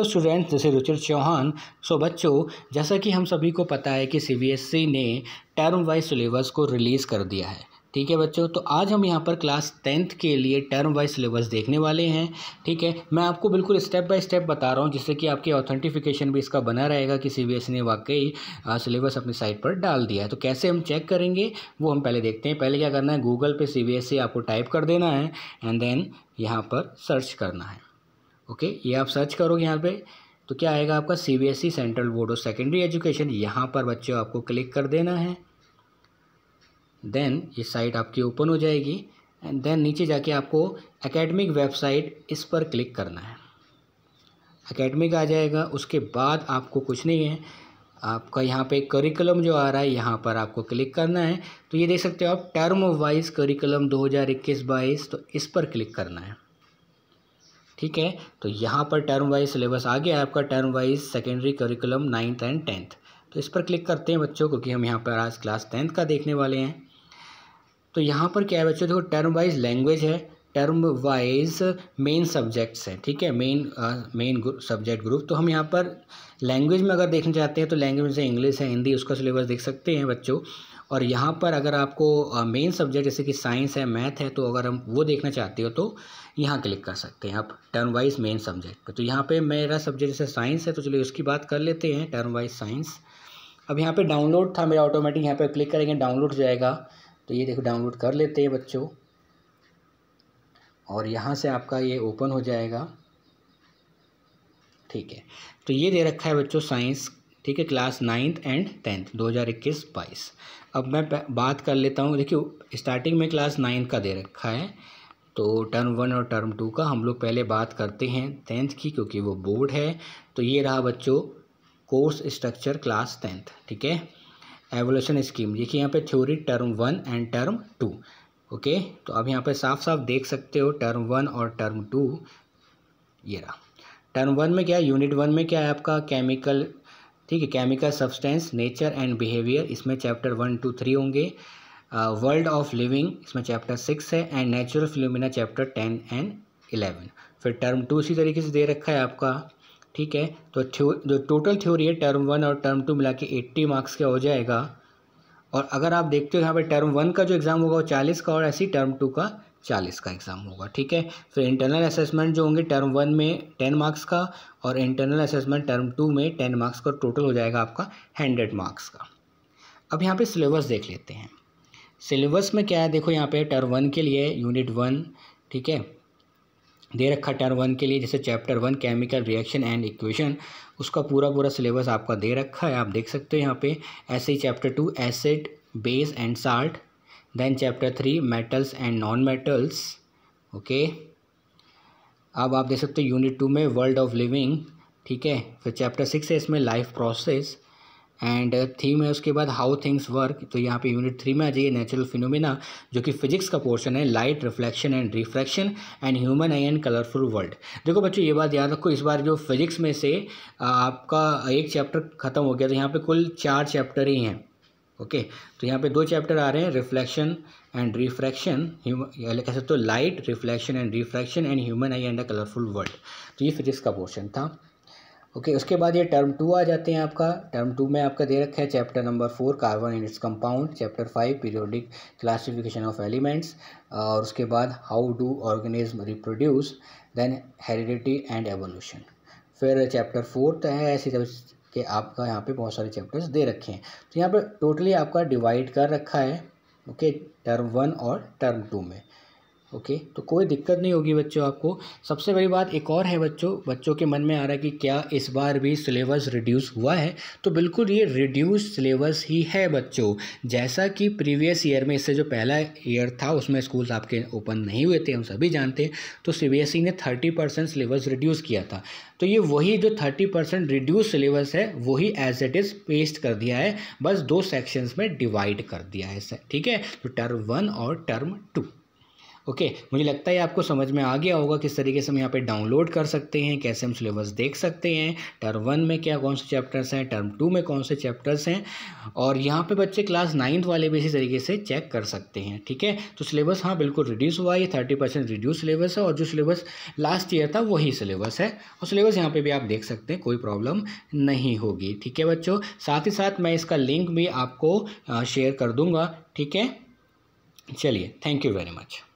तो स्टूडेंट्स जैसे रुचिर चौहान सो बच्चों जैसा कि हम सभी को पता है कि सीबीएसई e ने टर्म वाइज सिलेबस को रिलीज़ कर दिया है ठीक है बच्चों तो आज हम यहाँ पर क्लास टेंथ के लिए टर्म वाइज सिलेबस देखने वाले हैं ठीक है मैं आपको बिल्कुल स्टेप बाय स्टेप बता रहा हूँ जिससे कि आपके ऑथेंटिफिकेशन भी इसका बना रहेगा कि सीबीएसई e ने वाकई सिलेबस अपनी साइट पर डाल दिया है तो कैसे हम चेक करेंगे वो हम पहले देखते हैं पहले क्या करना है गूगल पर सी आपको टाइप कर देना है एंड देन यहाँ पर सर्च करना है ओके ये आप सर्च करोगे यहाँ पे तो क्या आएगा आपका C B S E central board of secondary education यहाँ पर बच्चों आपको क्लिक कर देना है देन ये साइट आपकी ओपन हो जाएगी एंड देन नीचे जाके आपको एकेडमिक वेबसाइट इस पर क्लिक करना है एकेडमिक आ जाएगा उसके बाद आपको कुछ नहीं है आपका यहाँ पे करिकुलम जो आ रहा है यहाँ पर आपको क्लिक करना है तो ये देख सकते हो आप टर्म वाइज करिकुलम 2021-22 तो इस पर क्लिक करना है ठीक है तो यहाँ पर टर्म वाइज सिलेबस आ गया है आपका term wise secondary curriculum ninth and tenth तो इस पर क्लिक करते हैं बच्चों क्योंकि हम यहाँ पर आज क्लास टेंथ का देखने वाले हैं तो यहाँ पर क्या है बच्चों देखो टर्म वाइज लैंग्वेज है टर्म वाइज मेन सब्जेक्ट्स हैं ठीक है मेन मेन सब्जेक्ट ग्रुप तो हम यहाँ पर लैंग्वेज में अगर देखना चाहते हैं तो लैंग्वेज से इंग्लिश है हिंदी उसका सिलेबस देख सकते हैं बच्चों और यहाँ पर अगर आपको मेन सब्जेक्ट जैसे कि साइंस है मैथ है तो अगर हम वो देखना चाहते हो तो यहाँ क्लिक कर सकते हैं आप टर्म वाइज मेन सब्जेक्ट तो यहाँ पे मेरा सब्जेक्ट जैसे साइंस है तो चलिए उसकी बात कर लेते हैं टर्म वाइज साइंस अब यहाँ पर डाउनलोड था मेरा ऑटोमेटिक यहाँ पर क्लिक करेंगे डाउनलोड जाएगा तो ये देखो डाउनलोड कर लेते हैं बच्चों और यहाँ से आपका ये ओपन हो जाएगा ठीक है तो ये दे रखा है बच्चों साइंस ठीक है क्लास नाइन्थ एंड टेंथ दो हज़ार इक्कीस बाईस अब मैं बात कर लेता हूँ देखिए स्टार्टिंग में क्लास नाइन्थ का दे रखा है तो टर्म वन और टर्म टू का हम लोग पहले बात करते हैं टेंथ की क्योंकि वो बोर्ड है तो ये रहा बच्चों कोर्स स्ट्रक्चर क्लास टेंथ ठीक है एवोल्यूशन स्कीम देखिए यहाँ पे theory term one and term two okay तो अब यहाँ पे साफ साफ देख सकते हो टर्म वन और टर्म टू ये रहा टर्म वन में क्या यूनिट वन में क्या है आपका केमिकल ठीक है chemical substance nature and behaviour इसमें चैप्टर वन टू थ्री होंगे वर्ल्ड ऑफ लिविंग इसमें चैप्टर सिक्स है and natural phenomena chapter ten and eleven फिर टर्म टू इसी तरीके से दे रखा है आपका ठीक है तो जो टोटल थ्योरी है टर्म वन और टर्म टू मिला के एट्टी मार्क्स का हो जाएगा और अगर आप देखते हो यहाँ पर टर्म वन का जो एग्ज़ाम होगा वो चालीस का और ऐसी टर्म टू का चालीस का एग्ज़ाम होगा ठीक है फिर इंटरनल असेसमेंट जो होंगे टर्म वन में टेन मार्क्स का और इंटरनल असेसमेंट टर्म टू में टेन मार्क्स का टोटल हो जाएगा आपका हंड्रेड मार्क्स का अब यहाँ पे सिलेबस देख लेते हैं सिलेबस में क्या है देखो यहाँ पे टर्म वन के लिए यूनिट वन ठीक है दे रखा टर्म वन के लिए जैसे chapter one chemical reaction and equation उसका पूरा पूरा सिलेबस आपका दे रखा है आप देख सकते हो यहाँ पे ऐसे ही chapter two acid base and salt then chapter three metals and non metals okay अब आप देख सकते हो यूनिट टू में वर्ल्ड ऑफ लिविंग ठीक है फिर चैप्टर सिक्स है इसमें लाइफ प्रोसेस एंड थीम है उसके बाद हाउ थिंग्स वर्क तो यहाँ पे यूनिट थ्री में आ जाइए नेचुरल फिनोमिना जो कि फिजिक्स का पोर्शन है light reflection and reflection and human eye and colourful world देखो बच्चों ये बात याद रखो इस बार जो फिजिक्स में से आपका एक चैप्टर खत्म हो गया तो यहाँ पे कुल चार चैप्टर ही हैं ओके तो यहाँ पे दो चैप्टर आ रहे हैं रिफ्लेक्शन एंड रिफ्रैक्शन कह सकते हो light reflection and refraction and human eye and uh colourful world तो ये फिजिक्स का पोर्शन था ओके okay, उसके बाद ये टर्म टू आ जाते हैं आपका टर्म टू में आपका दे रखा है chapter number four carbon and its compound chapter five periodic classification of elements और उसके बाद how do organism reproduce then heredity and evolution फिर चैप्टर फोर्थ तो है ऐसी कि आपका यहाँ पे बहुत सारे चैप्टर्स दे रखे हैं तो यहाँ पे टोटली आपका डिवाइड कर रखा है ओके टर्म वन और टर्म टू में ओके तो कोई दिक्कत नहीं होगी बच्चों आपको सबसे बड़ी बात एक और है बच्चों बच्चों के मन में आ रहा है कि क्या इस बार भी सिलेबस रिड्यूस हुआ है तो बिल्कुल ये रिड्यूस सिलेबस ही है बच्चों जैसा कि प्रीवियस ईयर में इससे जो पहला ईयर था उसमें स्कूल्स आपके ओपन नहीं हुए थे हम सभी जानते तो सी ने थर्टी परसेंट सिलेबस रिड्यूस किया था तो ये वही जो थर्टी परसेंट रिड्यूस सिलेबस है वही एज इट इज़ पेस्ट कर दिया है बस दो सेक्शंस में डिवाइड कर दिया है ठीक है तो टर्म वन और टर्म टू ओके मुझे लगता है आपको समझ में आ गया होगा किस तरीके से हम यहाँ पे डाउनलोड कर सकते हैं कैसे हम सिलेबस देख सकते हैं टर्म वन में क्या कौन से चैप्टर्स हैं टर्म टू में कौन से चैप्टर्स हैं और यहाँ पे बच्चे क्लास नाइन्थ वाले भी इसी तरीके से चेक कर सकते हैं ठीक है तो सिलेबस हाँ बिल्कुल रिड्यूस हुआ ये थर्टी परसेंट रिड्यूस सिलेबस है और जो सिलेबस लास्ट ईयर था वही सिलेबस है और सिलेबस यहाँ पर भी आप देख सकते हैं कोई प्रॉब्लम नहीं होगी ठीक है बच्चों साथ ही साथ मैं इसका लिंक भी आपको शेयर कर दूँगा ठीक है चलिए थैंक यू वेरी मच